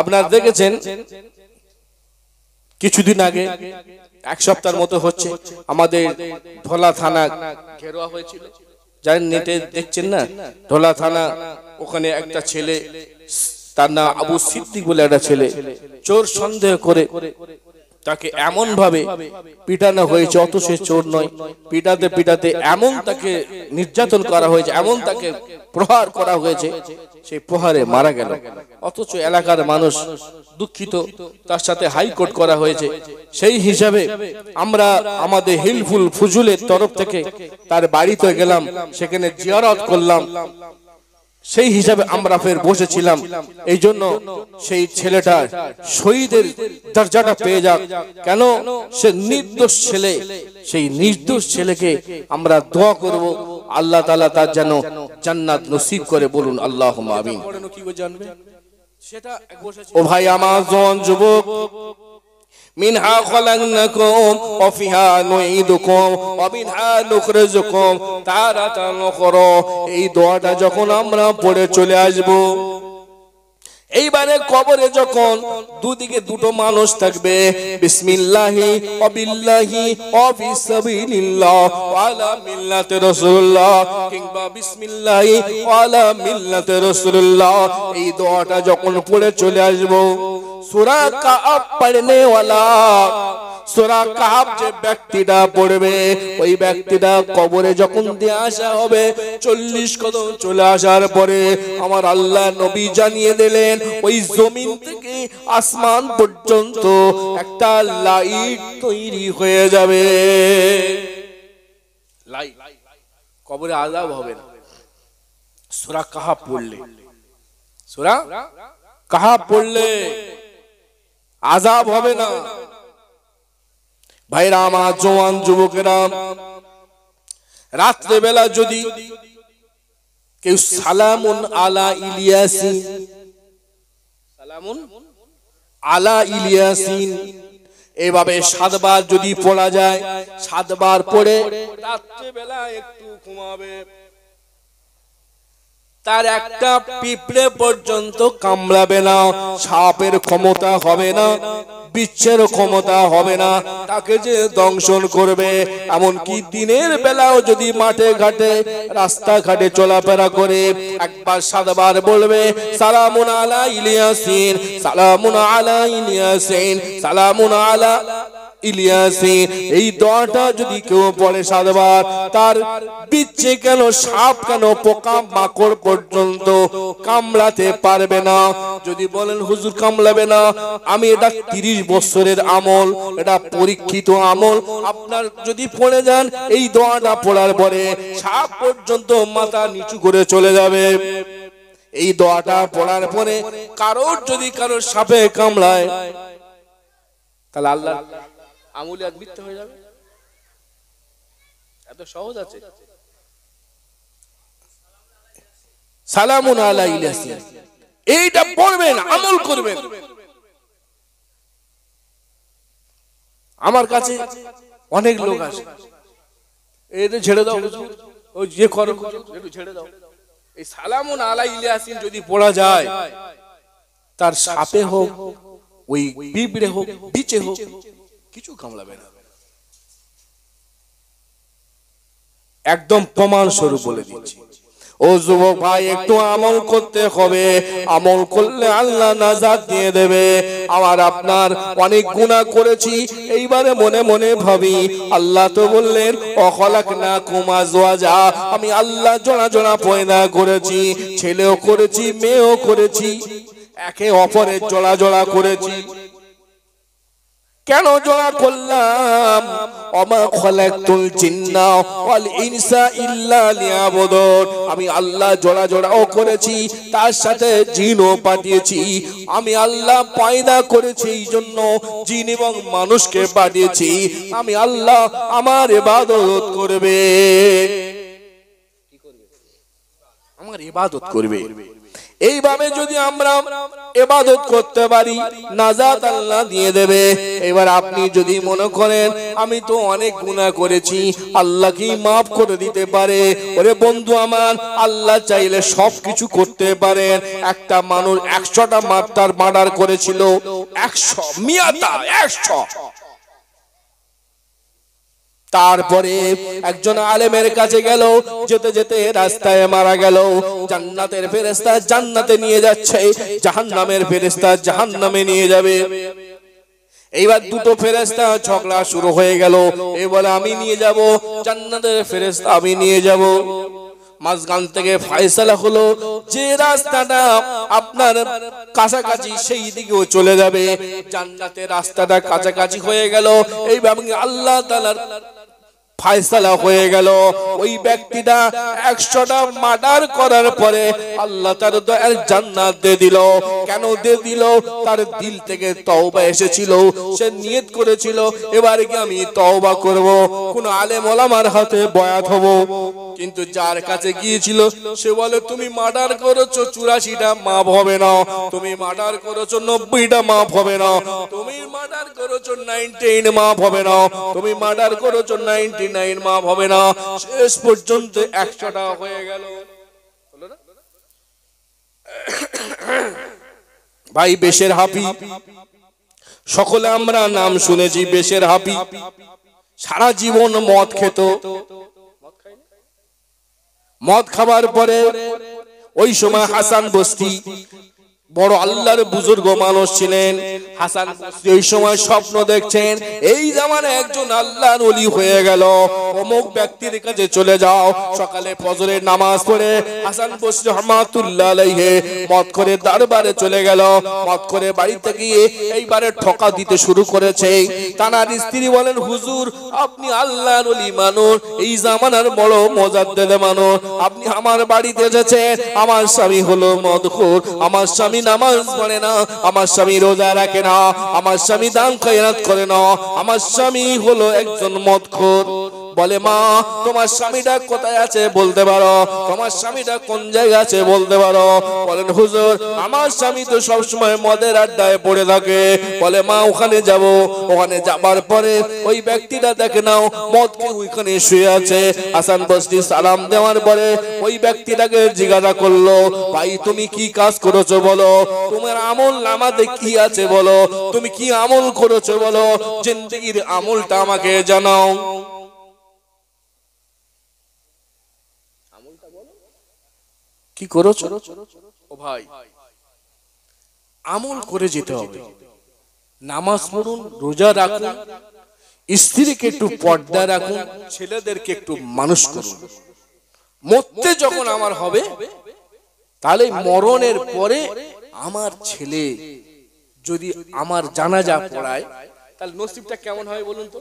আপনার দেখেছেন কিছুদিন আগে এক সপ্তাহের মতো হচ্ছে আমাদের ধলা থানা ঘেরোয়া হয়েছিল জানেন নেটে দেখছেন না ধলা থানা ওখানে একটা ছেলে তার নাম আবু সিদ্দিক বলে একটা ছেলে চোর সন্দেহ করে তাকে এমন ভাবে পিটানো হয়েছে অত সে চোর নয় পিটাতে পিটাতে এমন তাকে নির্যাতন করা হয়েছে এমন তাকে প্রহার করা হয়েছে সেই প্রহারে মারা গেল অথচ এলাকার মানুষ দুঃখিত তার সাথে হাইকোর্ট করা হয়েছে সেই হিসাবে আমরা আমাদের হিলফুল ফুজুলের তরফ থেকে তার বাড়িতে গেলাম সেখানে জিয়ারত করলাম সেই হিসাবে আমরা ফের বসেছিলাম এই জন্য সেই ছেলেটা শহীদের দরজাটা পেয়ে যাক কেন সে নির্দোষ ছেলে সেই নির্দোষ ছেলেকে আমরা দোয়া করব আল্লাহ তালা তার যেন জান্নাত নসিব করে বলুন আল্লাহ আমিন সেটা ও ভাই আমার যুবক منها خلقناكم وفيها نعيدكم ومنها نخرجكم تارة أخرى এই দোয়াটা যখন আমরা পড়ে চলে আসব এইবারে কবরে যখন দুদিকে দুটো মানুষ থাকবে বিসমিল্লাহি অবিল্লাহি অবিসাবিলিল্লাহ ওয়ালা মিল্লাতে রাসূলুল্লাহ কিংবা বিসমিল্লাহি ওয়ালা মিল্লাতে রাসূলুল্লাহ এই দোয়াটা যখন পড়ে চলে আসব সুরা কাহাব পড়নে সুরা কাহাব যে ব্যক্তিটা পড়বে ওই ব্যক্তিটা কবরে যখন দিয়ে আসা হবে চল্লিশ কদম চলে আসার পরে আমার আল্লাহ নবী জানিয়ে দিলেন ওই জমিন থেকে আসমান পর্যন্ত একটা লাইট তৈরি হয়ে যাবে লাইট কবরে আজাব হবে না সুরা কাহা পড়লে সুরা কাহা পড়লে আজাব হবে না ভাইরা আমার জোয়ান যুবকেরা রাত্রেবেলা যদি কেউ সালামুন আলা ইলিয়াসিন সালামুন আলা ইলিয়াসিন এভাবে সাতবার যদি পড়া যায় সাতবার পড়ে বেলা একটু ঘুমাবে তার একটা পিঁপড়ে পর্যন্ত কামড়াবে না সাপের ক্ষমতা হবে না বিচ্ছের ক্ষমতা হবে না তাকে যে দংশন করবে এমন কি দিনের বেলাও যদি মাঠে ঘাটে রাস্তা ঘাটে চলাফেরা করে একবার সাতবার বলবে সালামুন আলা ইলিয়াসিন সালামুন আলা ইলিয়াসিন সালামুন আলা ইলিয়াসিন এই দোয়াটা যদি কেউ পড়ে সাতবার তার বিচ্ছে কেন সাপ কেন পোকা মাকড় পর্যন্ত কামড়াতে পারবে না যদি বলেন হুজুর কামড়াবে না আমি এটা তিরিশ বছরের আমল এটা পরীক্ষিত আমল আপনার যদি পড়ে যান এই দোয়াটা পড়ার পরে সাপ পর্যন্ত মাথা নিচু করে চলে যাবে এই দোয়াটা পড়ার পরে কারোর যদি কারোর সাপে কামড়ায় তাহলে আল্লাহ আমুল এক মিথ্যে হয়ে যাবে এত সহজ আছে এইটা পড়বেন আমল করবেন আমার কাছে অনেক লোক আসে এদের ছেড়ে দাও ও যে করো একটু ছেড়ে দাও এই সালামুন আলাই ইলিয়াসিন যদি পড়া যায় তার সাপে হোক ওই বিবড়ে হোক বিচে হোক কিছু কামলাবে না একদম প্রমাণ স্বরূপ বলে দিচ্ছি ও যুবক ভাই একটু আমল করতে হবে আমল করলে আল্লাহ নাজাদ দিয়ে দেবে আমার আপনার অনেক গুণা করেছি এইবারে মনে মনে ভাবি আল্লাহ তো বললেন অকলাক না কুমা জোয়া যা আমি আল্লাহ জোড়া জোড়া পয়দা করেছি ছেলেও করেছি মেয়েও করেছি একে অপরের জোড়া জোড়া করেছি কেন জোড়া করলাম অমা খলাকতুল জিন্না ইনসা ইল্লা লিয়াবুদুন আমি আল্লাহ জোড়া জোড়াও করেছি তার সাথে জিনও পাঠিয়েছি আমি আল্লাহ পয়দা করেছি এই জন্য জিন এবং মানুষকে পাঠিয়েছি আমি আল্লাহ আমার ইবাদত করবে আমার ইবাদত করবে এইভাবে যদি আমরা এবাদত করতে পারি নাজাত আল্লাহ দিয়ে দেবে এবার আপনি যদি মনে করেন আমি তো অনেক গুণা করেছি আল্লাহ কি মাফ করে দিতে পারে ওরে বন্ধু আমার আল্লাহ চাইলে সব কিছু করতে পারেন একটা মানুষ একশোটা মাত্রার মার্ডার করেছিল একশো মিয়াতার একশো তারপরে একজন আলেমের কাছে গেল যেতে যেতে রাস্তায় মারা গেল জান্নাতের ফেরেস্তা জান্নাতে নিয়ে যাচ্ছে জাহান নামের ফেরেস্তা জাহান নামে নিয়ে যাবে এইবার দুটো ফেরেস্তা ঝগড়া শুরু হয়ে গেল এ বলে আমি নিয়ে যাব জান্নাতের ফেরেস্তা আমি নিয়ে যাব মাঝগান থেকে ফয়সালা হলো যে রাস্তাটা আপনার কাছাকাছি সেই দিকেও চলে যাবে জান্নাতের রাস্তাটা কাছাকাছি হয়ে গেল এইভাবে আল্লাহ তালার ফায়সালা হয়ে গেল ওই ব্যক্তিটা একশোটা মার্ডার করার পরে আল্লাহ তার দয়ার জান্নাত দিয়ে দিল কেন দিয়ে দিল তার দিল থেকে তওবা এসেছিল সে নিয়ত করেছিল এবার কি আমি তওবা করব কোন আলেম ওলামার হাতে বয়াত হব কিন্তু যার কাছে গিয়েছিল সে বলে তুমি মার্ডার করেছো চুরাশিটা মাফ হবে না তুমি মার্ডার করেছো নব্বইটা মাফ হবে না তুমি মার্ডার করেছো নাইনটিন মাফ হবে না তুমি মার্ডার করেছো নাইনটিন নাইন মাপ হবে না শেষ পর্যন্ত একশো টাকা হয়ে গেল ভাই বেশের হাপি সকলে আমরা নাম শুনেছি বেশের হাপি সারা জীবন মদ খেত মদ খাবার পরে ওই সময় হাসান বস্তি বড় আল্লাহর বুজুর্গ মানুষ ছিলেন হাসান এই সময় স্বপ্ন দেখছেন এই জামানে একজন আল্লাহর ওলি হয়ে গেল অমুক ব্যক্তির কাছে চলে যাও সকালে ফজরের নামাজ পড়ে হাসান বসরি রহমাতুল্লাহ আলাইহে মত করে দরবারে চলে গেল মত করে বাড়িতে গিয়ে এইবারে ঠকা দিতে শুরু করেছে তানার স্ত্রী বলেন হুজুর আপনি আল্লাহর ওলি মানুষ এই জামানার বড় মজার দেলে মানুষ আপনি আমার বাড়িতে এসেছেন আমার স্বামী হলো মদখোর আমার স্বামী নামাজ পড়ে না আমার স্বামী রোজা রাখে না আমার স্বামী দান খয়রাত করে না আমার স্বামী হলো একজন মদখোর বলে মা তোমার স্বামীটা কোথায় আছে বলতে পারো তোমার স্বামীটা কোন জায়গায় আছে বলতে পারো বলেন হুজুর আমার স্বামী তো সবসময় মদের আড্ডায় পড়ে থাকে বলে মা ওখানে যাব ওখানে যাবার পরে ওই ব্যক্তিটা দেখে নাও মদ মদকে ওইখানে শুয়ে আছে আসান বস্তি সালাম দেওয়ার পরে ওই ব্যক্তিটাকে জিজ্ঞাসা করলো ভাই তুমি কি কাজ করেছো বলো তোমার আমল নামাতে কি আছে বলো তুমি কি আমল করেছো বলো জিন্দগির আমলটা আমাকে জানাও কি করেছো ও ভাই আমল করে যেতে হবে নামাজ পড়ুন রোজা রাখুন স্ত্রীকে একটু পর্দা রাখুন ছেলেদেরকে একটু মানুষ করুন মরতে যখন আমার হবে তাহলে মরণের পরে আমার ছেলে যদি আমার জানাজা পড়ায় তাহলে নসিবটা কেমন হয় বলুন তো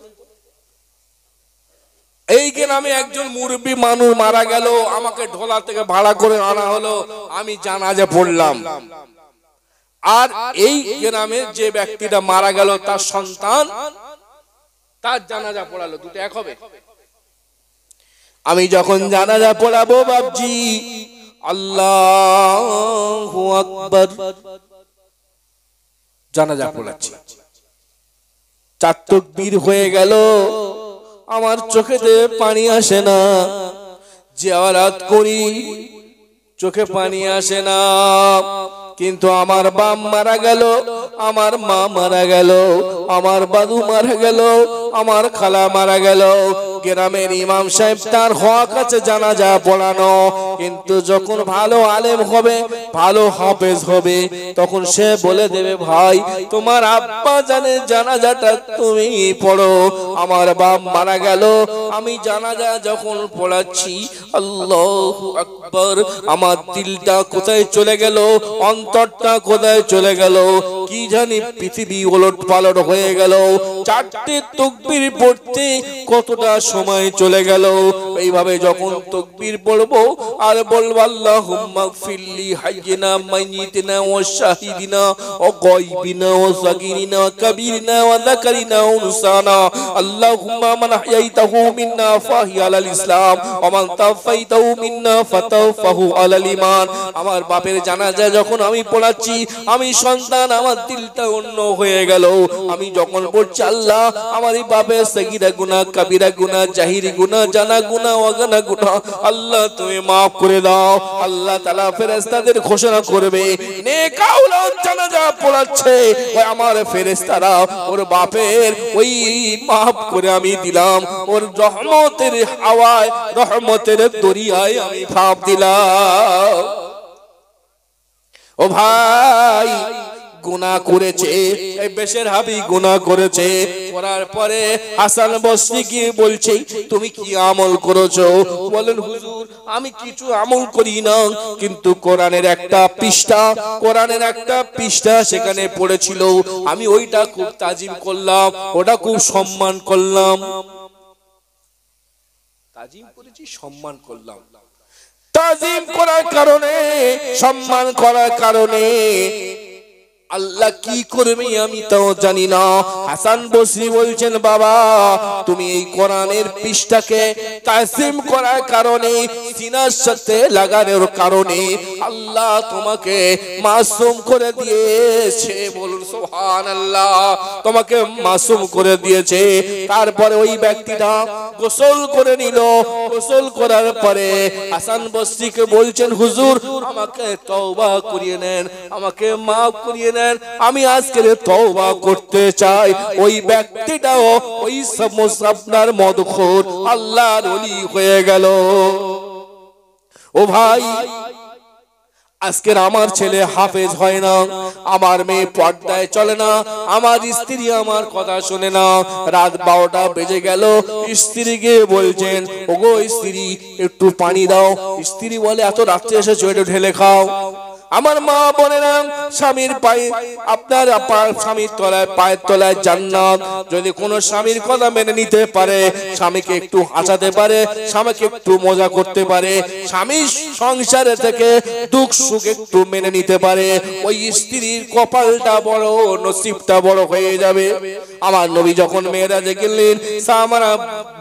এই আমি একজন মুরব্বি মানুষ মারা গেল আমাকে ঢোলা থেকে ভাড়া করে আনা হলো আমি জানাজা পড়লাম আর এই গ্রামে যে ব্যক্তিটা মারা গেল তার সন্তান তার জানাজা পড়ালো দুটো এক হবে আমি যখন জানাজা পড়াবো বাবজি আল্লাহ আকবর জানাজা পড়াচ্ছি চার তকবীর হয়ে গেল আমার চোখেতে পানি আসে না যে আওয়াজ করি চোখে পানি আসে না কিন্তু আমার বাপ মারা গেল আমার মা মারা গেল আমার বাদু মারা গেল আমার খালা মারা গেল গ্রামের ইমাম সাহেব তার হক আছে যা পড়ানো কিন্তু যখন ভালো আলেম হবে ভালো হাফেজ হবে তখন সে বলে দেবে ভাই তোমার আব্বা জানে জানাজাটা তুমি পড়ো আমার বাপ মারা গেল আমি জানাজা যখন পড়াচ্ছি আল্লাহ আকবর আমার দিলটা কোথায় চলে গেল অন্তরটা কোথায় চলে গেল কি জানি পৃথিবী ওলট পালট হয়ে গেল চারটে তুক তকবীর পড়তে কতটা সময় চলে গেল এইভাবে যখন তকবীর পড়বো আর বলবো আল্লাহ ফিল্লি হাইয়েনা মাইনিতেনা ও শাহিদিনা ও গয়বিনা ও সাগিরিনা কবিরিনা ও দাকারিনা ও নুসানা আল্লাহুম্মা মান হাইয়াইতাহু মিন্না ফাহি আলাল ইসলাম ও মান তাফাইতাহু মিন্না ফাতাফাহু আলাল ঈমান আমার বাপের জানাজা যখন আমি পড়াচ্ছি আমি সন্তান আমার দিলটা অন্য হয়ে গেল আমি যখন পড়ছি আল্লাহ আমার এই পাবে সগিরা গুনা কবিরা গুনা জাহিরি গুনা জানা গুনা অগনা গুনা আল্লাহ তুমি মাফ করে দাও আল্লাহ তালা ফেরেস্তাদের ঘোষণা করবে নেকাউলাদ জানাজা পড়াচ্ছে ওই আমার ফেরেস্তারা ওর বাপের ওই মাফ করে আমি দিলাম ওর রহমতের হাওয়ায় রহমতের দরিয়ায় আমি ভাব দিলাম ও ভাই গুনা করেছে এই বেশের হাবি গুনা করেছে করার পরে হাসান বসি গিয়ে বলছে তুমি কি আমল করেছো বলেন হুজুর আমি কিছু আমল করি না কিন্তু কোরআনের একটা পৃষ্ঠা কোরআনের একটা পৃষ্ঠা সেখানে পড়েছিল আমি ওইটা খুব তাজিম করলাম ওটা খুব সম্মান করলাম তাজিম করেছি সম্মান করলাম তাজিম করার কারণে সম্মান করার কারণে আল্লাহ কি করবে আমি তাও জানি না হাসান বসরি বলছেন বাবা তুমি এই কোরআনের পৃষ্ঠাকে তাসিম করার কারণে সিনার সাথে লাগানোর কারণে আল্লাহ তোমাকে মাসুম করে দিয়েছে বলুন সোহান আল্লাহ তোমাকে মাসুম করে দিয়েছে তারপরে ওই ব্যক্তিটা গোসল করে নিল গোসল করার পরে হাসান বসরিকে বলছেন হুজুর আমাকে তওবা করিয়ে নেন আমাকে মাফ করিয়ে নেন বলেন আমি আজকের তওবা করতে চাই ওই ব্যক্তিটাও ওই সমস্ত আপনার মদখোর আল্লাহর অলি হয়ে গেল ও ভাই আজকের আমার ছেলে হাফেজ হয় না আমার মেয়ে পর্দায় চলে না আমার স্ত্রী আমার কথা শুনে না রাত বারোটা বেজে গেল স্ত্রীকে বলছেন ওগো স্ত্রী একটু পানি দাও স্ত্রী বলে এত রাত্রে এসে একটু ঢেলে খাও আমার মা বোনেরা স্বামীর পায়ে আপনার স্বামীর তলায় পায়ের তলায় জান্নাত যদি কোনো স্বামীর কথা মেনে নিতে পারে স্বামীকে একটু হাসাতে পারে স্বামীকে একটু মজা করতে পারে স্বামীর সংসারে থেকে দুঃখ সুখ একটু মেনে নিতে পারে ওই স্ত্রীর কপালটা বড় নসিবটা বড় হয়ে যাবে আমার নবী যখন মেয়েরা যে গেলেন সামারা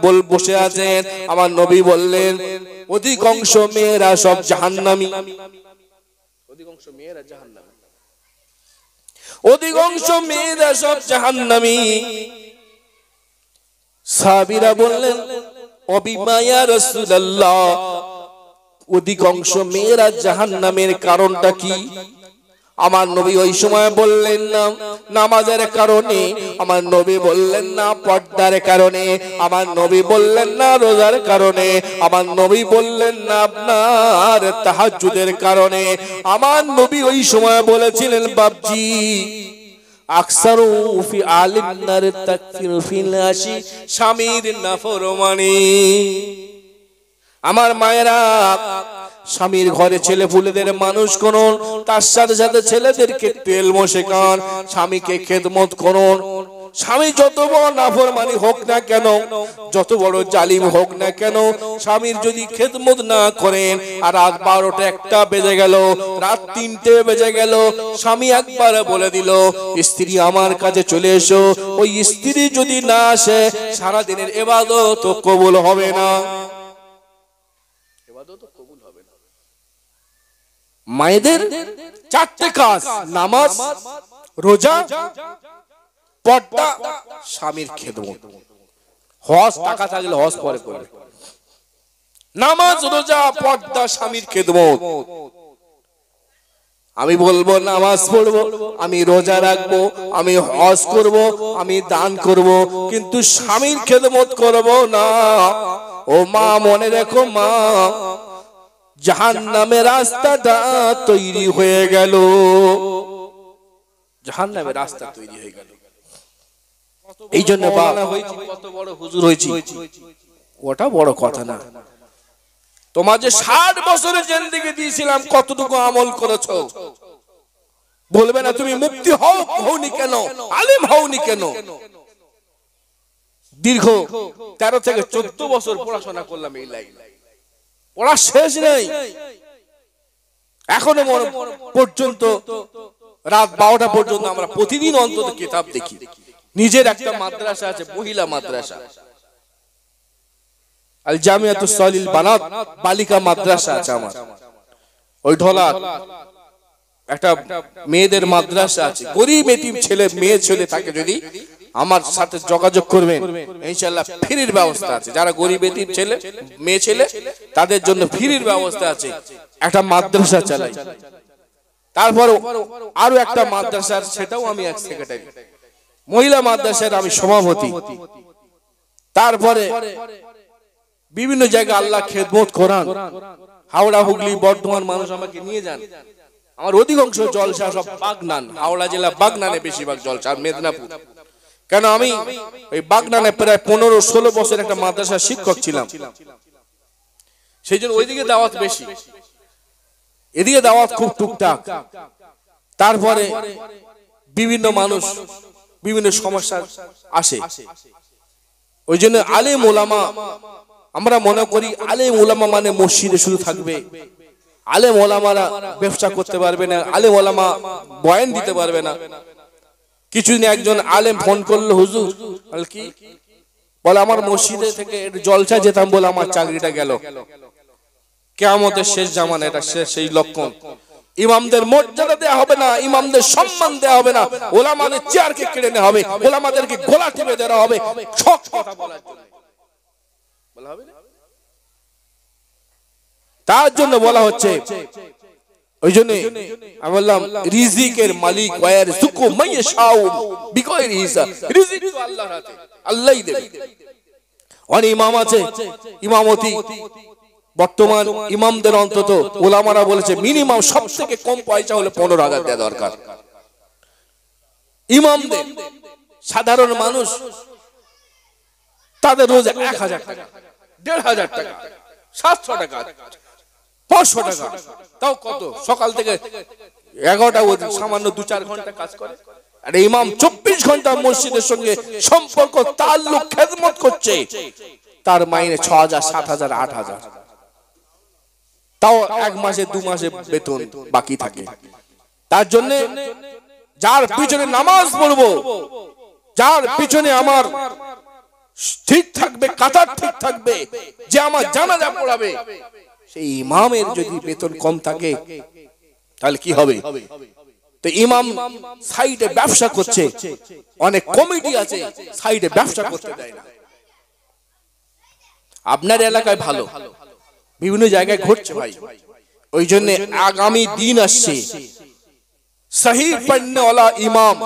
বল বসে আছেন আমার নবী বললেন অধিকাংশ মেয়েরা সব জাহান্নামী অধিকাংশ মেয়েরা জাহান্নামী অধিকাংশ মেয়েরা সব নামি সাবিরা বললেন অবিমায়া রসুল্লাহ অধিকাংশ মেয়েরা জাহান্নামের কারণটা কি আমার নবী ওই সময় বললেন না নামাজের কারণে আমার নবী বললেন না পর্দার কারণে আমার নবী বললেন না রোজার কারণে আমার নবী বললেন না আপনার তাহাজুদের কারণে আমার নবী ওই সময় বলেছিলেন বাপজি আমার মায়েরা স্বামীর ঘরে ছেলে পুলেদের মানুষ করুন তার সাথে সাথে ছেলেদেরকে তেল মশে কান স্বামীকে খেদমত করুন স্বামী যত বড় নাফরমানি হোক না কেন যত বড় জালিম হোক না কেন স্বামীর যদি খেদমত না করেন আর রাত বারোটা একটা বেজে গেল রাত তিনটে বেজে গেল স্বামী একবার বলে দিল স্ত্রী আমার কাছে চলে এসো ওই স্ত্রী যদি না আসে সারাদিনের এবাদত কবুল হবে না মায়েদের চারটে কাজ নামাজ রোজা পর্দা স্বামীর খেদমত হস টাকা থাকলে হস পরে করে নামাজ রোজা পর্দা স্বামীর খেদমত আমি বলবো নামাজ পড়বো আমি রোজা রাখবো আমি হজ করব আমি দান করব কিন্তু স্বামীর খেদমত করব না ও মা মনে রেখো মা জাহান নামে রাস্তাটা তৈরি হয়ে গেল জাহান নামে রাস্তা তৈরি হয়ে গেল এই জন্য ওটা বড় কথা না তোমার যে ষাট বছরের জেন্দিকে দিয়েছিলাম কতটুকু আমল করেছ বলবে না তুমি মুক্তি হও হওনি কেন আলিম হওনি কেন দীর্ঘ তেরো থেকে চোদ্দ বছর পড়াশোনা করলাম এই লাইন পড়া শেষ নেই এখনো পর্যন্ত রাত বারোটা পর্যন্ত আমরা প্রতিদিন অন্তত কিতাব দেখি নিজের একটা মাদ্রাসা আছে মহিলা মাদ্রাসা আল জামিয়াত সলিল বানাত বালিকা মাদ্রাসা আছে আমার ওই ঢলার একটা মেয়েদের মাদ্রাসা আছে গরিব এটিম ছেলে মেয়ে ছেলে থাকে যদি আমার সাথে যোগাযোগ করবেন ইনশাল্লাহ ফ্রির ব্যবস্থা আছে যারা গরিব গরিবেতির ছেলে মেয়ে ছেলে তাদের জন্য ফ্রির ব্যবস্থা আছে একটা মাদ্রাসা চালাই তারপর আরো একটা মাদ্রাসার সেটাও আমি এক সেক্রেটারি মহিলা মাদ্রাসার আমি সভাপতি তারপরে বিভিন্ন জায়গায় আল্লাহ খেদমত করান হাওড়া হুগলি বর্ধমান মানুষ আমাকে নিয়ে যান আমার অধিকাংশ জলসা সব বাগনান হাওড়া জেলা বাগনানে বেশিরভাগ জলসা মেদিনীপুর কেন আমি ওই বাগনানে প্রায় পনেরো ষোলো বছর একটা মাদ্রাসার শিক্ষক ছিলাম সেই জন্য ওইদিকে দাওয়াত বেশি এদিকে দাওয়াত খুব টুকটাক তারপরে বিভিন্ন মানুষ বিভিন্ন সমস্যা আসে ওই জন্য আলে মোলামা আমরা মনে করি আলে মোলামা মানে মসজিদে শুধু থাকবে আলে মোলামারা ব্যবসা করতে পারবে না আলে মোলামা বয়ান দিতে পারবে না কিছুদিন একজন আলেম ফোন করলো হুজুর কি বলে আমার মসজিদে থেকে জলসা যেতাম বলে আমার চাকরিটা গেল কেমতের শেষ জামানা এটা সেই লক্ষণ ইমামদের মর্যাদা দেয়া হবে না ইমামদের সম্মান দেয়া হবে না ওলামাদের চেয়ারকে কেড়ে নেওয়া হবে ওলামাদেরকে গোলা টিপে দেওয়া হবে তার জন্য বলা হচ্ছে ওই জন্য আমি বললাম রিজিকের মালিক ওয়ার সুকু মাইয়ে শাউ বিকয়ের হিসাব রিজিক তো আল্লাহর হাতে আল্লাহই দেবে অনেক ইমাম আছে ইমামতি বর্তমান ইমামদের অন্তত ওলামারা বলেছে মিনিমাম সব থেকে কম পয়সা হলে পনেরো হাজার দেওয়া দরকার ইমামদের সাধারণ মানুষ তাদের রোজ এক হাজার টাকা দেড় হাজার টাকা সাতশো টাকা পাঁচশো টাকা তাও কত সকাল থেকে এগারোটা সামান্য দু চার ঘন্টা কাজ করে আর ইমাম চব্বিশ ঘন্টা মসজিদের সঙ্গে সম্পর্ক তার লোক খেদমত করছে তার মাইনে ছ হাজার সাত হাজার আট হাজার তাও এক মাসে দু মাসে বেতন বাকি থাকে তার জন্য যার পিছনে নামাজ পড়বো যার পিছনে আমার ঠিক থাকবে কাতার ঠিক থাকবে যে আমার জানাজা পড়াবে সেই ইমামের যদি বেতন কম থাকে তাহলে কি হবে তো ইমাম সাইডে ব্যবসা করছে অনেক কমিটি আছে সাইডে ব্যবসা করতে দেয় না আপনার এলাকায় ভালো বিভিন্ন জায়গায় ঘটছে ভাই ওই জন্য আগামী দিন আসছে ইমাম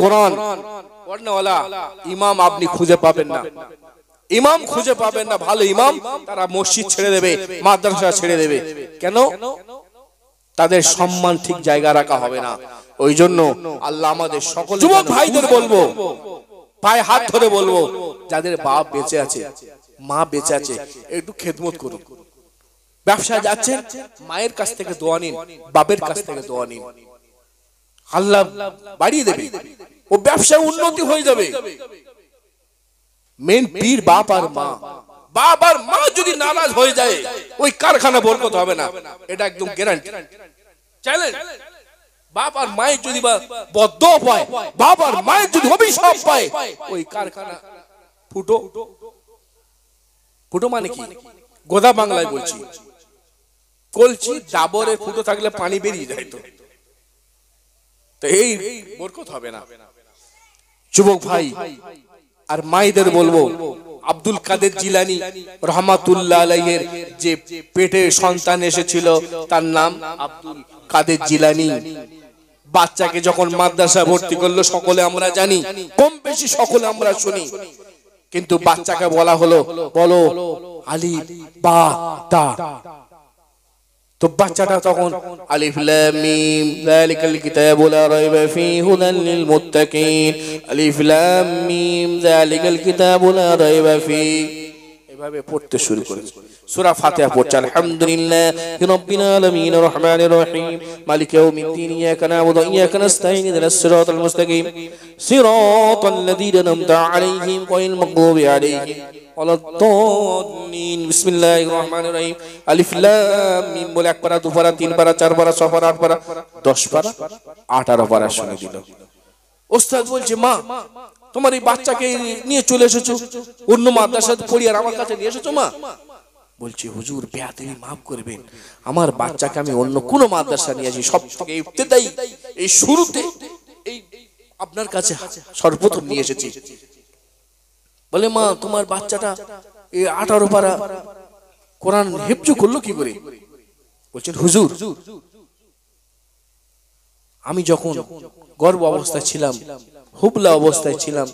কোরআন ইমাম আপনি খুঁজে পাবেন না ইমাম খুঁজে পাবেন না ভালো ইমাম তারা মসজিদ ছেড়ে দেবে মাদ্রাসা ছেড়ে দেবে কেন তাদের সম্মান ঠিক জায়গা রাখা হবে না ওই জন্য আল্লাহ আমাদের সকল যুবক ভাইদের বলবো পায়ে হাত ধরে বলবো যাদের বাপ বেঁচে আছে মা বেঁচে আছে একটু খেদমত করুন ব্যবসা যাচ্ছেন মায়ের কাছ থেকে দোয়া নিন বাপের কাছ থেকে দোয়া নিন আল্লাহ বাড়িয়ে দেবে ও ব্যবসা উন্নতি হয়ে যাবে মেন পীর বাপ আর মা বাপ আর মা যদি নারাজ হয়ে যায় ওই কারখানা বরকত হবে না এটা একদম গ্যারান্টি চ্যালেঞ্জ বাপ আর মায়ের যদি বা বদ্ধ পায় বাপ আর মায়ের যদি অভিশাপ পায় ওই কারখানা ফুটো ফুটো মানে, মানে কি গোদা বাংলায় বলছি কলছি ডাবরে ফুটো থাকলে পানি বেরিয়ে যায় তো তো এই বরকত হবে না যুবক ভাই আর মায়েদের বলবো আব্দুল কাদের জিলানি রহমাতুল্লাহ যে পেটে সন্তান এসেছিল তার নাম আব্দুল কাদের জিলানি বাচ্চাকে যখন মাদ্রাসা ভর্তি করলো সকলে আমরা জানি কম বেশি সকলে আমরা শুনি কিন্তু বাচ্চাকে বলা হলো বলো আলি বা তা তো বাচ্চাটা তখন আলিফ লাম মিম যালিকাল কিতাবু লা রাইবা ফীহি হুদাল লিল মুত্তাকিন আলিফ লাম মিম যালিকাল কিতাবু লা রাইবা ফীহি এভাবে পড়তে শুরু করেছে সূরা ফাতিহা পড়ছে আলহামদুলিল্লাহ রাব্বিল আলামিন রহমানির রহিম মালিক ইয়াউমিদ্দিন ইয়াকা না'বুদু ওয়া ইয়াকা নাস্তাঈন ইহদিনাস সিরাতাল মুস্তাকিম সিরাতাল লাযীনা আন'আমতা আলাইহিম ওয়াল মাগদূবি আলাইহিম বলে এক পারা তিন পারা চার পারা আট পারা দশ পারা ওস্তাদ মা তোমার এই বাচ্চাকে নিয়ে চলে এসেছো অন্য মাদ্রাসা পড়ি আমার কাছে নিয়ে এসেছো মা বলছি হুজুর বেয়া তুমি মাফ করবেন আমার বাচ্চাকে আমি অন্য কোন মাদ্রাসা নিয়ে আসি সব থেকে এই শুরুতে এই আপনার কাছে সর্বপ্রথম নিয়ে এসেছি বলে মা তোমার বাচ্চাটা এই আঠারো পারা কোরআন হেপচু করলো কি করে বলছেন হুজুর আমি যখন গর্ব অবস্থায় ছিলাম হুবলা অবস্থায় ছিলাম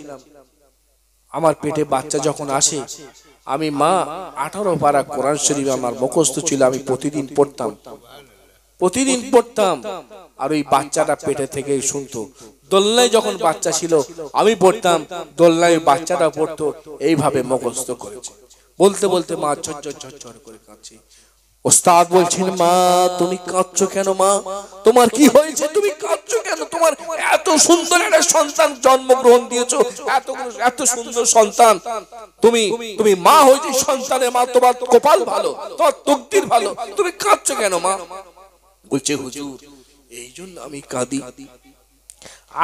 আমার পেটে বাচ্চা যখন আসে আমি মা আঠারো পারা কোরআন শরীফ আমার মুখস্থ ছিল আমি প্রতিদিন পড়তাম প্রতিদিন পড়তাম আর ওই বাচ্চাটা পেটে থেকে শুনতো দোলনায় যখন বাচ্চা ছিল আমি পড়তাম দোলনায় বাচ্চাটা পড়তো এইভাবে মুখস্থ করেছে বলতে বলতে মা ঝরঝর ঝরঝর করে কাঁদছে ওস্তাদ বলছেন মা তুমি কাঁদছো কেন মা তোমার কি হয়েছে তুমি কাঁদছো কেন তোমার এত সুন্দর একটা সন্তান জন্মগ্রহণ দিয়েছো এত এত সুন্দর সন্তান তুমি তুমি মা হয়েছে সন্তানের মা তোমার কপাল ভালো তোমার তকদির ভালো তুমি কাঁদছো কেন মা বলছে হুজুর এই জন্য আমি কাঁদি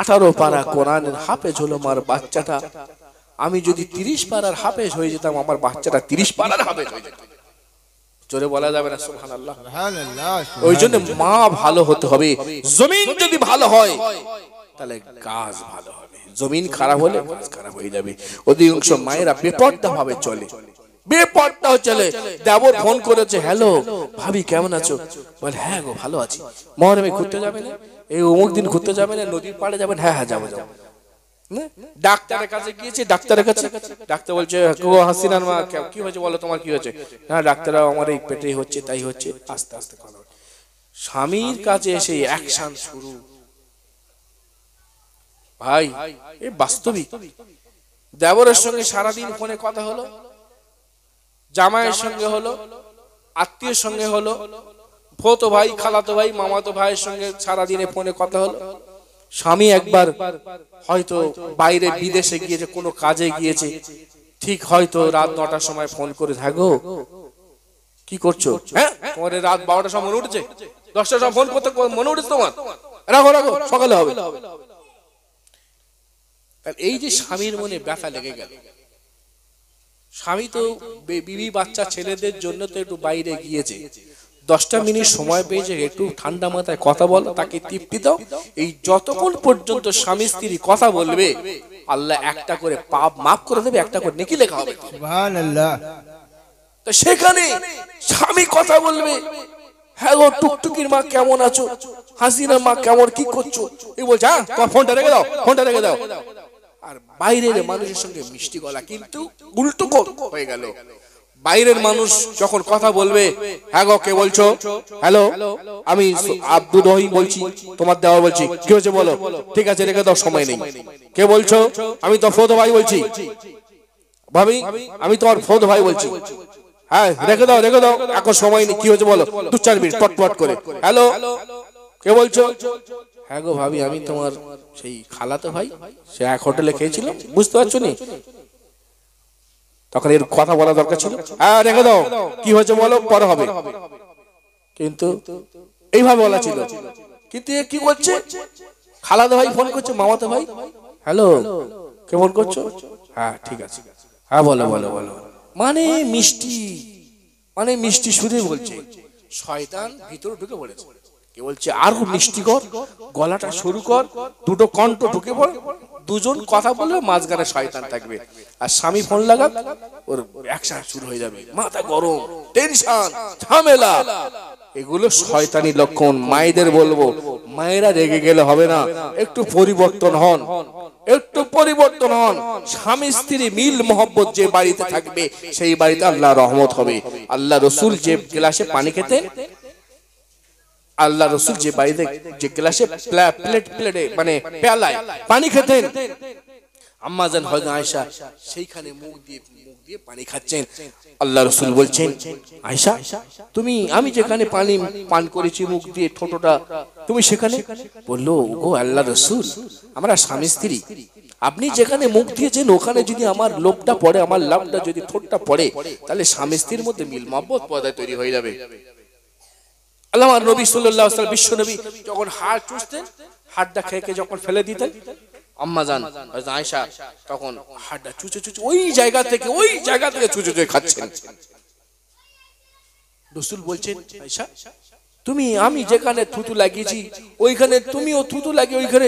আঠারো পারা কোরআনের হাফেজ হলো আমার বাচ্চাটা আমি যদি তিরিশ পারার হাফেজ হয়ে যেতাম আমার বাচ্চাটা তিরিশ পারার হাফেজ হয়ে যেত জোরে বলা যাবে না সুহান আল্লাহ ওই জন্য মা ভালো হতে হবে জমিন যদি ভালো হয় তাহলে গাছ ভালো হবে জমিন খারাপ হলে গাছ খারাপ হয়ে যাবে অধিকাংশ মায়েরা বেপর্দা ভাবে চলে বেপর্দা চলে দেবর ফোন করেছে হ্যালো ভাবি কেমন আছো বল হ্যাঁ গো ভালো আছি মহরমে ঘুরতে যাবে না এই অমুক দিন ঘুরতে যাবেন নদীর পাড়ে যাবেন হ্যাঁ হ্যাঁ যাবো যাবো হ্যাঁ, স্বামীর কাছে এসে অ্যাকশন শুরু ভাই বাস্তবিক দেবরের সঙ্গে সারাদিন ফোনে কথা হলো জামাইয়ের সঙ্গে হলো আত্মীয়ের সঙ্গে হলো হতো ভাই খালাতো ভাই মামাতো ভাইয়ের সঙ্গে সারাদিনে ফোনে কথা হলো স্বামী একবার হয়তো বাইরে বিদেশে গিয়েছে কোনো কাজে গিয়েছে ঠিক হয়তো রাত নটার সময় ফোন করে থাকো কি করছো হ্যাঁ তোমার রাত বারোটার সময় মনে উঠছে দশটার সময় ফোন করতে মনে উঠছে তোমার রাখো রাখো সকালে হবে এই যে স্বামীর মনে ব্যথা লেগে গেল স্বামী তো বিবি বাচ্চা ছেলেদের জন্য তো একটু বাইরে গিয়েছে দশটা মিনিট সময় পেয়েছে একটু ঠান্ডা মাথায় কথা বল তাকে তৃপ্তি দাও এই যতক্ষণ পর্যন্ত স্বামী স্ত্রী কথা বলবে আল্লাহ একটা করে পাপ মাফ করে দেবে একটা করে নেকি লেখা হবে সেখানে স্বামী কথা বলবে হ্যালো টুকটুকির মা কেমন আছো হাসিনা মা কেমন কি করছো এই বলছে হ্যাঁ তোমার ফোনটা রেখে দাও ফোনটা রেখে দাও আর বাইরের মানুষের সঙ্গে মিষ্টি গলা কিন্তু উল্টো হয়ে গেল বাইরের মানুষ যখন কথা বলবে হ্যাঁ কে বলছো হ্যালো আমি আব্দুল রহিম বলছি তোমার দেওয়া বলছি কি হয়েছে বলো ঠিক আছে রেখে দাও সময় নেই কে বলছো আমি তো ফোদ ভাই বলছি ভাবি আমি তোমার ফোদ ভাই বলছি হ্যাঁ রেখে দাও রেখে দাও এখন সময় নেই কি হয়েছে বলো দু চার মিনিট পটপট করে হ্যালো কে বলছো হ্যাঁ গো ভাবি আমি তোমার সেই খালাতো ভাই সে এক হোটেলে খেয়েছিল বুঝতে পারছো নি তখন এর কথা বলা দরকার ছিল হ্যাঁ রেখে দাও কি হয়েছে বলো পরে হবে কিন্তু এইভাবে বলা ছিল কিন্তু কি করছে খালাদ ভাই ফোন করছে মামাতে ভাই হ্যালো কে ফোন করছো হ্যাঁ ঠিক আছে হ্যাঁ বলো বলো বলো মানে মিষ্টি মানে মিষ্টি শুধুই বলছে শয়তান ভিতর ঢুকে পড়েছে কে বলছে আর মিষ্টি কর গলাটা শুরু কর দুটো কণ্ঠ ঢুকে পড় দুজন কথা বললে মাঝখানে শয়তান থাকবে আর স্বামী ফোন লাগাক ওর অ্যাকশন শুরু হয়ে যাবে মাথা গরম টেনশন ঝামেলা এগুলো শয়তানি লক্ষণ মায়েদের বলবো মায়েরা রেগে গেলে হবে না একটু পরিবর্তন হন একটু পরিবর্তন হন স্বামী স্ত্রী মিল মোহব্বত যে বাড়িতে থাকবে সেই বাড়িতে আল্লাহ রহমত হবে আল্লাহ রসুল যে গ্লাসে পানি খেতেন আল্লাহ রসুল যে বাড়িতে যে গ্লাসে প্লেট প্লেটে মানে পেলায় পানি খেতেন আম্মাজান হজরত আয়সা সেইখানে মুখ দিয়ে মুখ দিয়ে পানি খাচ্ছেন আল্লাহ রসুল বলছেন আয়সা তুমি আমি যেখানে পানি পান করেছি মুখ দিয়ে ঠোঁটটা তুমি সেখানে বললো ও আল্লাহ রসুল আমরা স্বামী স্ত্রী আপনি যেখানে মুখ দিয়েছেন ওখানে যদি আমার লোভটা পড়ে আমার লাভটা যদি ঠোঁটটা পড়ে তাহলে স্বামী স্ত্রীর মধ্যে মিল মহব্বত পদায় তৈরি হয়ে যাবে আল্লাহ নবী সাল্লাহ সাল্লাম বিশ্ব নবী যখন হাড় চুষতেন হাড়টা খেয়ে যখন ফেলে দিতেন আম্মা জান আয়সা তখন হাড়টা চুচে চুচে ওই জায়গা থেকে ওই জায়গা থেকে চুচে চুচে খাচ্ছেন রসুল বলছেন আয়সা তুমি আমি যেখানে থুতু লাগিয়েছি ওইখানে তুমিও থুতু লাগিয়ে ওইখানে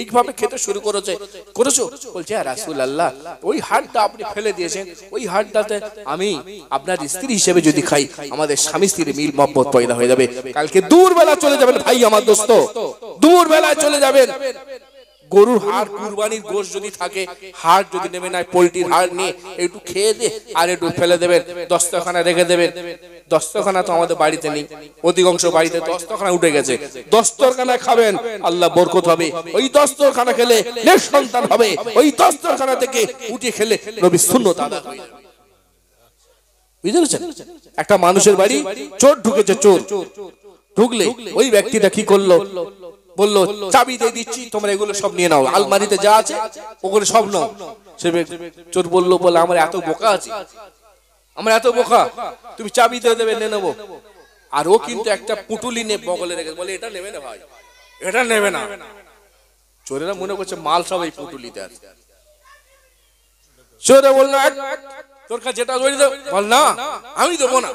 এইভাবে খেতে শুরু করেছে করেছো বলছে হ্যাঁ, রাসুল আল্লাহ ওই হাড়টা আপনি ফেলে দিয়েছেন ওই হাড়টাতে আমি আপনার স্ত্রী হিসেবে যদি খাই আমাদের স্বামী স্ত্রীর মিল মহব্বত পয়দা হয়ে যাবে কালকে দূরবেলা চলে যাবেন ভাই আমার দোস্ত দূরবেলায় চলে যাবেন গরুর হাড় কুরবানির গোশ যদি থাকে হাড় যদি নেবে না পোলট্রির হাড় নিয়ে একটু খেয়ে দে আর একটু ফেলে দেবেন দস্তখানা রেখে দেবেন দস্তখানা তো আমাদের বাড়িতে নেই অধিকাংশ বাড়িতে দস্তখানা উঠে গেছে দস্তরখানা খাবেন আল্লাহ বরকত হবে ওই দস্তরখানা খেলে সন্তান হবে ওই দস্তরখানা থেকে উঠে খেলে নবী শূন্য তাদা বুঝতে পেরেছেন একটা মানুষের বাড়ি চোর ঢুকেছে চোর ঢুকলে ওই ব্যক্তিটা কি করলো বললো চাবি দিয়ে দিচ্ছি তোমরা এগুলো সব নিয়ে নাও আলমারিতে যা আছে ওগুলো সব নাও সে চোর বললো বলে আমার এত বোকা আছে আমরা এত বোকা তুমি চাবি দিয়ে দেবে নিয়ে নেবো আর ও কিন্তু একটা পুটুলি নে বগলে রেখে বলে এটা নেবে না ভাই এটা নেবে না চোরেরা মনে করছে মাল সব এই পুটুলিতে আছে চোরে বললো তোর কাছে যেটা ধরে দেবো বল না আমি দেবো না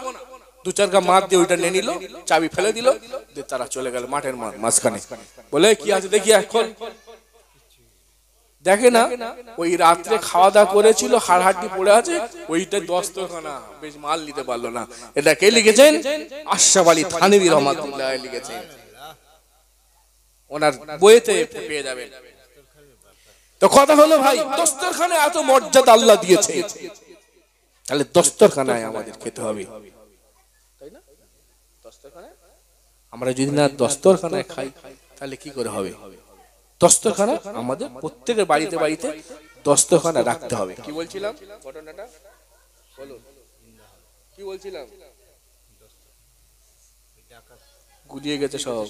দু চার গা মাছ দিয়ে ওইটা নিয়ে নিল চাবি ফেলে দিল তারা চলে গেল মাঠের মাঝখানে বলে কি আছে দেখি এখন দেখে না ওই রাত্রে খাওয়া দাওয়া করেছিল হাড়হাড়ি পড়ে আছে ওইটা দস্তখানা বেশ মাল নিতে পারলো না এটা কে লিখেছেন আশাব আলী থানভী রহমাতুল্লাহ লিখেছেন ওনার বইতে পেয়ে যাবেন তো কথা হলো ভাই দস্তরখানে এত মর্যাদা আল্লাহ দিয়েছে তাহলে দস্তরখানায় আমাদের খেতে হবে তাই না দস্তরখানায় আমরা যদি না দস্তরখানায় খাই তাহলে কি করে হবে দস্তখানা আমাদের প্রত্যেকের বাড়িতে বাড়িতে দস্তখানা রাখতে হবে কি বলছিলাম ঘটনাটা বলুন কি বলছিলাম গুলিয়ে গেছে সব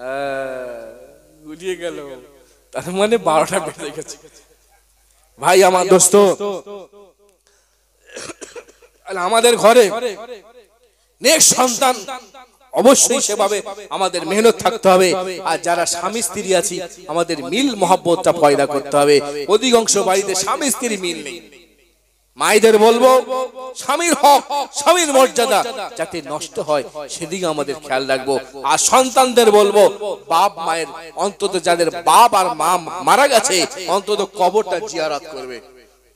হ্যাঁ, গুলিয়ে গেল তার মানে বারোটা বেজে গেছে ভাই আমার দোস্ত আমাদের ঘরে নেক্সট সন্তান অবশ্যই সেভাবে আমাদের মেহনত থাকতে হবে আর যারা স্বামী স্ত্রী আছি আমাদের মিল মহাব্বতটা পয়দা করতে হবে অধিকাংশ বাড়িতে স্বামী স্ত্রী মিল নেই মায়েদের বলবো স্বামীর হক স্বামীর মর্যাদা যাতে নষ্ট হয় সেদিকে আমাদের খেয়াল রাখবো আর সন্তানদের বলবো বাপ মায়ের অন্তত যাদের বাপ আর মা মারা গেছে অন্তত কবরটা জিয়ারাত করবে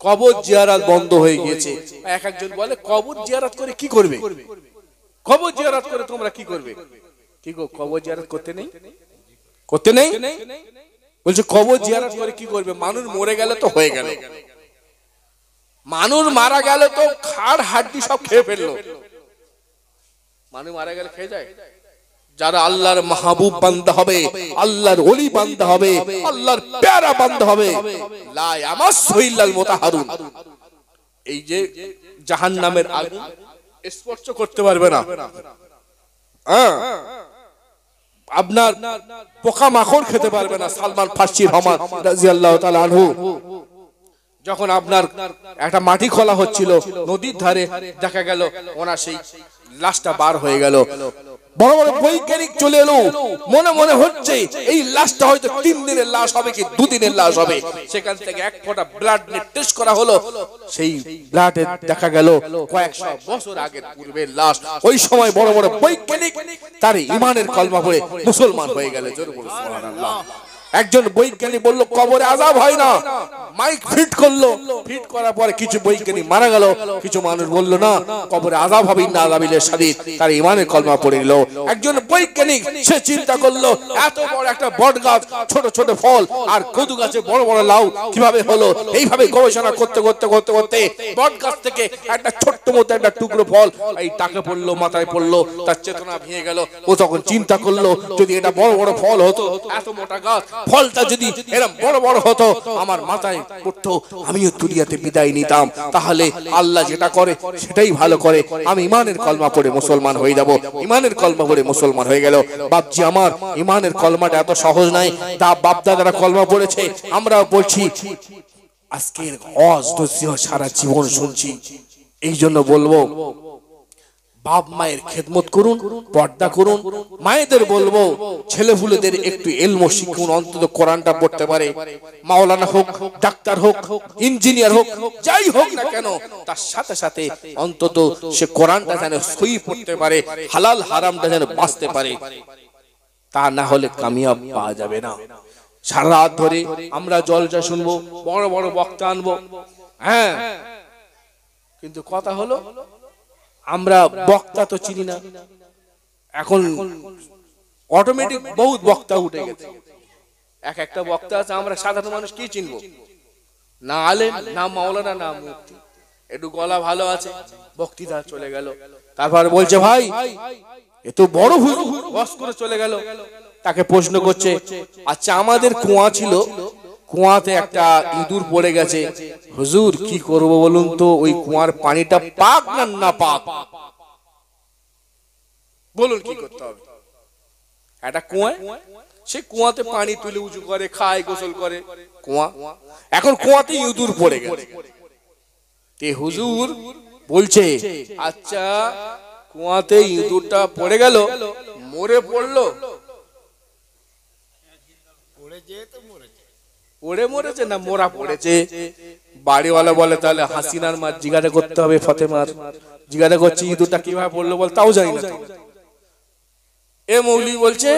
কবর জিয়ারাত বন্ধ হয়ে গিয়েছে এক একজন বলে কবর জিয়ারাত করে কি করবে কবর করে তোমরা কি করবে কি গো কবর করতে নেই করতে নেই বলছে কবর করে কি করবে মানুষ মরে গেলে তো হয়ে গেল মানুষ মারা গেল তো খাড় হাড্ডি সব খেয়ে ফেললো মানুষ মারা গেলে খেয়ে যায় যারা আল্লাহর মাহবুব বান্ধ হবে আল্লাহর ওলি বান্ধ হবে আল্লাহর প্যারা বান্ধ হবে লাই আমার সহিল্লাল মোতাহারুন এই যে জাহান নামের আগুন স্পর্শ করতে পারবে না হ্যাঁ। আপনার পোকা মাকড় খেতে পারবে না সালমান ফার্সির আনহু যখন আপনার একটা মাটি খোলা হচ্ছিল নদীর ধারে দেখা গেল ওনার সেই লাশটা বার হয়ে গেল বড় বড় বৈজ্ঞানিক চলে এলো মনে মনে হচ্ছে এই লাশটা হয়তো তিন দিনের লাশ হবে কি দুদিনের লাশ হবে সেখান থেকে এক ফোটা ব্লাড নিয়ে টেস্ট করা হলো সেই ব্লাডে দেখা গেল কয়েকশো বছর আগের পূর্বের লাশ ওই সময় বড় বড় বৈজ্ঞানিক তার ইমানের কলমা পড়ে মুসলমান হয়ে গেল জোর সুবহানাল্লাহ একজন বৈজ্ঞানিক বললো কবরে আজাব হয় না মাইক ফিট করলো ফিট করার পরে কিছু বৈজ্ঞানিক মারা গেল কিছু মানুষ বললো না কবরে আজাব হবে না আজাবিলের শাদিদ তার ইমানের কলমা পড়ে গেল একজন বৈজ্ঞানিক সে চিন্তা করলো এত বড় একটা বট গাছ ছোট ছোট ফল আর কদু গাছে বড় বড় লাউ কিভাবে হলো এইভাবে গবেষণা করতে করতে করতে করতে বট গাছ থেকে একটা ছোট্ট মতো একটা টুকরো ফল এই তাকে পড়লো মাথায় পড়লো তার চেতনা ভেঙে গেল ও তখন চিন্তা করলো যদি এটা বড় বড় ফল হতো এত মোটা গাছ ফলটা যদি এরম বড় বড় হতো আমার মাথায় পড়তো আমিও দুনিয়াতে বিদায় নিতাম তাহলে আল্লাহ যেটা করে সেটাই ভালো করে আমি ইমানের কলমা পড়ে মুসলমান হয়ে যাব ইমানের কলমা পড়ে মুসলমান হয়ে গেল বাপজি আমার ইমানের কলমাটা এত সহজ নাই তা বাপদাদারা কলমা পড়েছে আমরাও বলছি আজকের অজ সারা জীবন শুনছি এই জন্য বলবো বাপ মায়ের খেদমত করুন পর্দা করুন মায়েদের বলবো ছেলে ছেলেপুলেদের একটু এলমো শিখুন অন্তত কোরআনটা পড়তে পারে মাওলানা হোক ডাক্তার হোক ইঞ্জিনিয়ার হোক যাই হোক না কেন তার সাথে সাথে অন্তত সে কোরআনটা যেন সই পড়তে পারে হালাল হারামটা যেন বাঁচতে পারে তা না হলে কামিয়াব পাওয়া যাবে না সারা রাত ধরে আমরা জলসা শুনবো বড় বড় বক্তা আনবো হ্যাঁ কিন্তু কথা হলো আমরা বক্তা তো চিনি না এখন অটোমেটিক বহু বক্তা উঠে গেছে এক একটা বক্তা আছে আমরা সাধারণ মানুষ কি চিনব না আলেম না মাওলানা না মুক্তি একটু গলা ভালো আছে বক্তৃতা চলে গেল তারপর বলছে ভাই এত বড় ভুল বস করে চলে গেল তাকে প্রশ্ন করছে আচ্ছা আমাদের কুয়া ছিল কুয়াতে একটা ইঁদুর পড়ে গেছে হুজুর কি করব বলুন তো ওই কুয়ার পানিটা পাক না না পাক বলুন কি করতে হবে একটা কুয়া সে কুয়াতে পানি তুলে উঁচু করে খায় গোসল করে কুয়া এখন কুয়াতে ইঁদুর পড়ে গেছে তে হুজুর বলছে আচ্ছা কুয়াতে ইঁদুরটা পড়ে গেল মরে পড়লো পড়ে যেয়ে পড়ে মরেছে না মোরা পড়েছে বাড়িওয়ালা বলে তাহলে হাসিনার মা জিজ্ঞাসা করতে হবে ফতেমার জিজ্ঞাসা করছে ইঁদুরটা কিভাবে পড়লো বল তাও জানি না এ মৌলি বলছে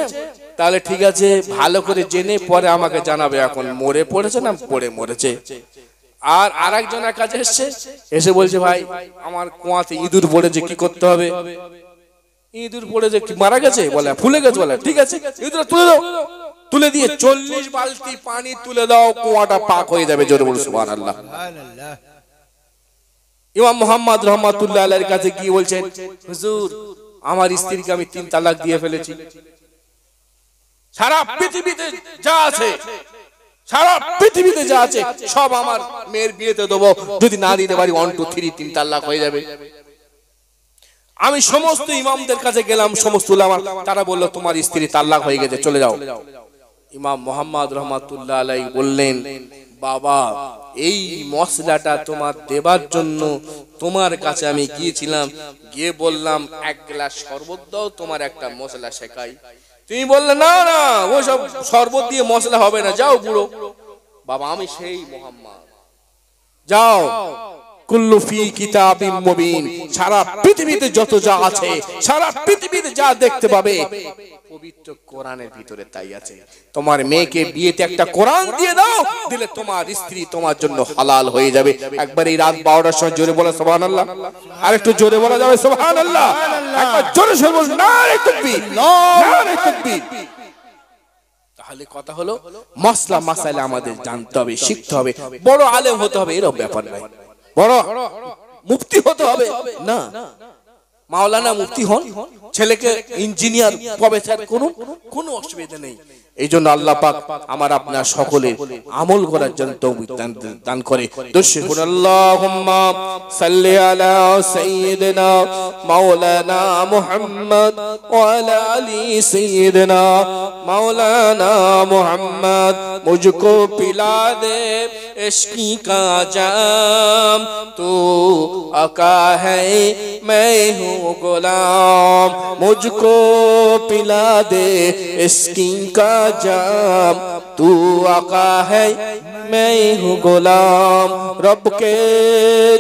তাহলে ঠিক আছে ভালো করে জেনে পরে আমাকে জানাবে এখন মরে পড়েছে না পড়ে মরেছে আর আর একজনের কাছে এসছে এসে বলছে ভাই আমার কুয়াতে ইঁদুর পড়েছে কি করতে হবে ইঁদুর পড়েছে মারা গেছে বলে ফুলে গেছে বলে ঠিক আছে ইঁদুর তুলে দাও তুলে দিয়ে চল্লিশ বালতি পানি তুলে দাও কুয়াটা পাক হয়ে যাবে জোরে বলুন আল্লাহ ইমাম মোহাম্মদ রহমাতুল্লাহ আলাইহির কাছে কি বলছেন হুজুর আমার স্ত্রীকে আমি তিন তালাক দিয়ে ফেলেছি সারা পৃথিবীতে যা আছে সারা পৃথিবীতে যা আছে সব আমার মেয়ের বিয়েতে দেব যদি না দিতে পারি ওয়ান টু থ্রি তিন তালাক হয়ে যাবে আমি সমস্ত ইমামদের কাছে গেলাম সমস্ত তারা বললো তোমার স্ত্রী তাল্লাক হয়ে গেছে চলে যাও ইমাম মোহাম্মদ রহমাতুল্লাহ আলাই বললেন বাবা এই মশলাটা তোমার দেবার জন্য তোমার কাছে আমি গিয়েছিলাম গিয়ে বললাম এক গ্লাস শরবত দাও তোমার একটা মশলা শেখাই তুমি বললে না না সব শরবত দিয়ে মশলা হবে না যাও বুড়ো বাবা আমি সেই মোহাম্মদ যাও সারা পৃথিবীতে যত যা আছে সারা পৃথিবীতে যা দেখতে পাবে পবিত্র কোরআনের ভিতরে তাই আছে তোমার মেয়েকে বিয়েতে একটা কোরআন দিয়ে দাও দিলে তোমার স্ত্রী তোমার জন্য হালাল হয়ে যাবে একবার এই রাত বারোটার সময় জোরে বলা সোহান আল্লাহ আর একটু জোরে বলা যাবে সোহান আল্লাহ একবার জোরে তাহলে কথা হলো মশলা মাসাইলে আমাদের জানতে হবে শিখতে হবে বড় আলেম হতে হবে এরকম ব্যাপার নয় বড় মুক্তি হতে হবে না মাওলানা মুক্তি হন ছেলেকে ইঞ্জিনিয়ার প্রফেসর করুন কোনো অসুবিধা নেই এই জন্য আল্লাহ পাক আমার আপনার সকলে আমল করার জন্য তৌফিক দান করে দশকুর আল্লাহুম্মা সাল্লি আলা সাইয়্যিদিনা মাওলানা মুহাম্মদ ওয়া আলা আলি সাইয়্যিদিনা মাওলানা মুহাম্মদ মুজকো পিলা দে ইশকি কা জাম তু আকা হ্যায় मैं हूँ গোলাম मुझको पिला दे स्किन का जाम तू आका है मैं हूँ गुलाम रब के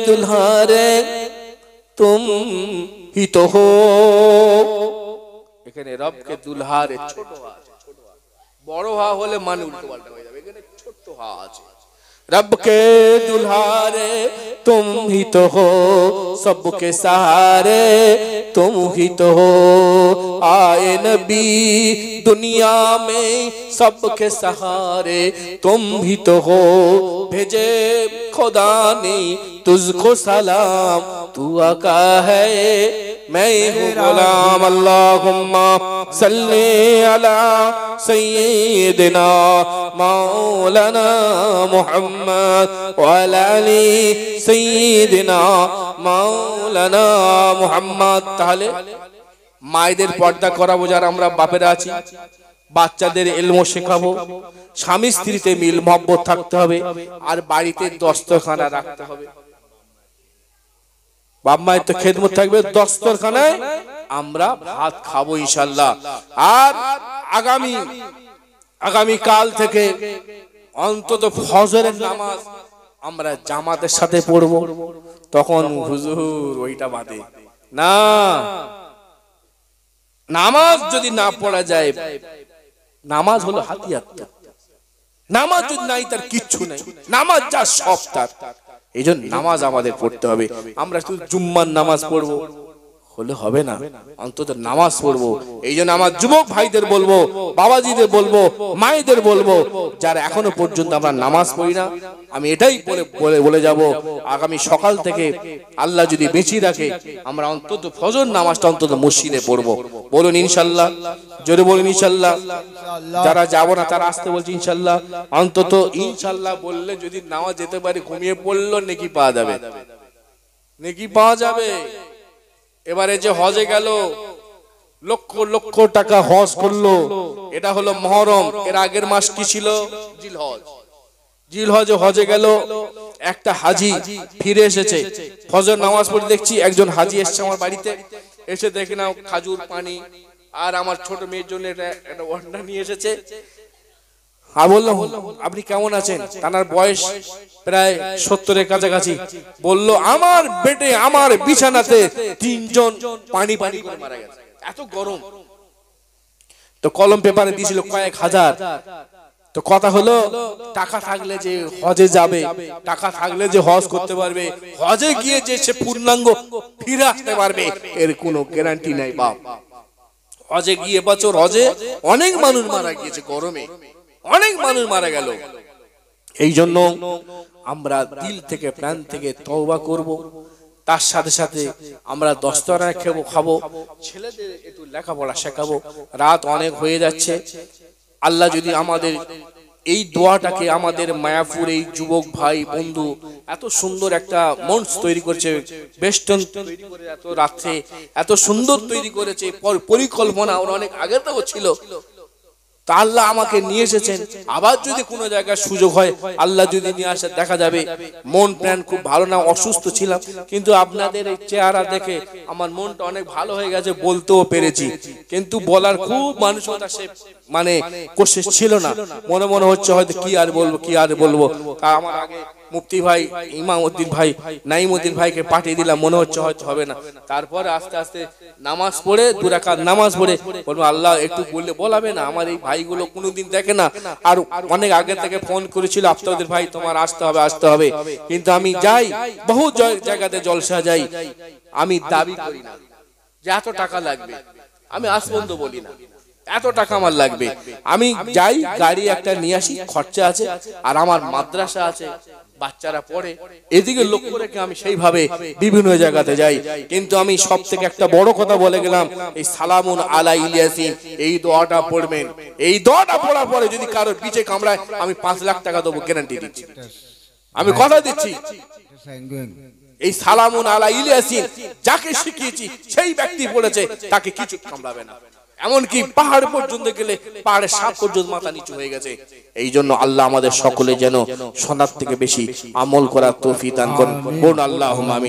दुल्हारे तुम ही तो हो এখানে রবকে দুলহারে ছোট হা বড় হা হলে মান উল্টো পাল্টা হয়ে যাবে এখানে ছোট্ট হা আছে रब के दुल्हारे तुम ही तो हो सबके सहारे तुम ही तो हो आए नबी दुनिया में सबके सहारे तुम ही तो हो भेजे खुदा ने तुझको सलाम तू आका है मैं हूँ गुलाम আলা सल्ले अला सय्यदिना मौलाना मोहम्मद वाली সৈয়দিনা মাওলানা মুহাম্মদ তাহলে মায়েদের পর্দা করাবো যারা আমরা বাপেরা আছি বাচ্চাদের এলমো শেখাবো স্বামী স্ত্রীতে মিল মহব্বত থাকতে হবে আর বাড়িতে দস্তখানা রাখতে হবে বাপ মায়ের তো খেদমত থাকবে দস্তরখানায় আমরা ভাত খাবো ইনশাল্লাহ আর আগামী আগামী কাল থেকে অন্তত ফজরের নামাজ আমরা জামাতের সাথে পড়ব তখন হুজুর ওইটা বাদে না নামাজ যদি না পড়া যায় নামাজ হলো হাতিয়ার নামাজ যদি নাই তার কিচ্ছু নাই নামাজ যা সব তার এই নামাজ আমাদের পড়তে হবে আমরা শুধু জুম্মার নামাজ পড়বো হলে হবে না অন্তত নামাজ পড়বো এই জন্য আমার যুবক ভাইদের বলবো বাবাজিদের বলবো মায়েদের বলবো যারা এখনো পর্যন্ত আমরা নামাজ পড়ি না আমি এটাই বলে যাব আগামী সকাল থেকে আল্লাহ যদি বেঁচিয়ে রাখে আমরা অন্তত ফজর নামাজটা অন্তত মসজিদে পড়বো বলুন ইনশাল্লাহ জোরে বলুন ইনশাল্লাহ যারা যাব না তারা আসতে বলছে ইনশাল্লাহ অন্তত ইনশাল্লাহ বললে যদি নামাজ যেতে পারে ঘুমিয়ে পড়লো নেকি পাওয়া যাবে নেকি পাওয়া যাবে এবারে যে হজে গেল লক্ষ লক্ষ টাকা হজ করলো এটা হলো মহরম এর আগের মাস কি ছিল জিল হজ জিল হজে হজে গেল একটা হাজি ফিরে এসেছে ফজর নামাজ পড়ে দেখছি একজন হাজি এসছে আমার বাড়িতে এসে দেখে নাও খাজুর পানি আর আমার ছোট মেয়ের জন্য এটা একটা অন্ডা নিয়ে এসেছে আমি বললাম আপনি কেমন আছেন তানার বয়স প্রায় সত্তরের কাছাকাছি বললো আমার বেটে আমার বিছানাতে তিনজন পানি পানি করে মারা গেছে এত গরম তো কলম পেপারে দিয়েছিল কয়েক হাজার তো কথা হলো টাকা থাকলে যে হজে যাবে টাকা থাকলে যে হজ করতে পারবে হজে গিয়ে যে সে পূর্ণাঙ্গ ফিরে আসতে পারবে এর কোনো গ্যারান্টি নাই বাপ হজে গিয়ে বছর হজে অনেক মানুষ মারা গিয়েছে গরমে অনেক মানুষ মারা গেল এই জন্য আমরা দিল থেকে প্রাণ থেকে তওবা করব তার সাথে সাথে আমরা দস্তরা খেবো খাবো ছেলেদের একটু লেখাপড়া শেখাবো রাত অনেক হয়ে যাচ্ছে আল্লাহ যদি আমাদের এই দোয়াটাকে আমাদের মায়াপুর এই যুবক ভাই বন্ধু এত সুন্দর একটা মঞ্চ তৈরি করেছে বেস্টন তৈরি করে এত রাত্রে এত সুন্দর তৈরি করেছে পরিকল্পনা ওরা অনেক আগের ছিল তা আল্লাহ আমাকে নিয়ে এসেছেন আবার যদি কোনো জায়গায় সুযোগ হয় আল্লাহ যদি নিয়ে আসে দেখা যাবে মন প্ল্যান খুব ভালো না অসুস্থ ছিলাম কিন্তু আপনাদের এই চেহারা দেখে আমার মনটা অনেক ভালো হয়ে গেছে বলতেও পেরেছি কিন্তু বলার খুব মানুষ মানে কোশেষ ছিল না মনে মনে হচ্ছে হয়তো কি আর বলবো কি আর বলবো আমার আগে মুফতি ভাই ইমামউদ্দিন ভাই নাইমুদ্দিন ভাইকে পাঠিয়ে দিলাম মনে হচ্ছে হয়তো হবে না তারপরে আস্তে আস্তে নামাজ পড়ে দুরাকাত নামাজ পড়ে বলবো আল্লাহ একটু বললে বলাবে না আমার এই ভাইগুলো কোনোদিন দেখে না আর অনেক আগে থেকে ফোন করেছিল আফতাবুদ্দিন ভাই তোমার আসতে হবে আসতে হবে কিন্তু আমি যাই বহু জায়গাতে জলসা যাই আমি দাবি করি না যে এত টাকা লাগবে আমি আসবন্ধ বলি না এত টাকা আমার লাগবে আমি যাই গাড়ি একটা নিয়ে আসি খরচা আছে আর আমার মাদ্রাসা আছে বাচ্চারা পড়ে এদিকে লক্ষ্য রেখে আমি সেইভাবে বিভিন্ন জায়গাতে যাই কিন্তু আমি সব থেকে একটা বড় কথা বলে গেলাম এই সালামুন আলা ইলিয়াসিন এই দোয়াটা পড়বেন এই দোয়াটা পড়ার পরে যদি কারোর পিছে কামড়ায় আমি পাঁচ লাখ টাকা দেবো গ্যারান্টি দিচ্ছি আমি কথা দিচ্ছি এই সালামুন আলা ইলিয়াসিন যাকে শিখিয়েছি সেই ব্যক্তি পড়েছে তাকে কিছু কামড়াবে না এমনকি পাহাড় পর্যন্ত গেলে পাহাড়ের সাপ পর্যন্ত মাথা নিচু হয়ে গেছে এই জন্য আল্লাহ আমাদের সকলে যেন সোনার থেকে বেশি আমল করার তৌফিক দান করেন বোন আল্লাহ আমি